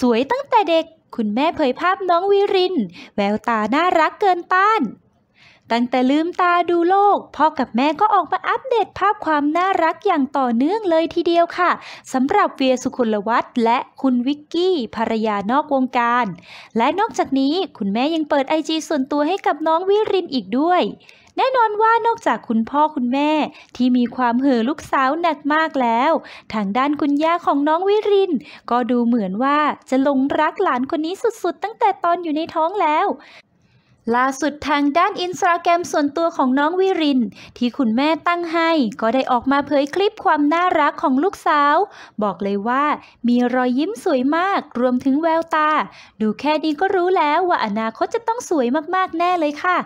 สวยตั้งแต่เด็ก คุณแม่เผยภาพน้องวิริน แววตาน่ารักเกินต้านตั้งแต่ลืมตาดูโลก พ่อกับแม่ก็ออกมาอัปเดตภาพความน่ารักอย่างต่อเนื่องเลยทีเดียวค่ะสำหรับเวียสุขุลวัตและคุณวิกกี้ภรรยานอกวงการ และนอกจากนี้คุณแม่ยังเปิดไอจีส่วนตัวให้กับน้องวิรินอีกด้วย แน่นอนว่านอกจากคุณพ่อคุณแม่ที่มีความเห่อลูกสาวหนักมากแล้ว ทางด้านคุณย่าของน้องวิรินก็ดูเหมือนว่าจะหลงรักหลานคนนี้สุดๆ ตั้งแต่ตอนอยู่ในท้องแล้วล่าสุดทางด้านอินสตาแกรมส่วนตัวของน้องวิริน ที่คุณแม่ตั้งให้ก็ได้ออกมาเผยคลิปความน่ารักของลูกสาว บอกเลยว่ามีรอยยิ้มสวยมาก รวมถึงแววตา ดูแค่นี้ก็รู้แล้วว่าอนาคตจะต้องสวยมากๆแน่เลยค่ะ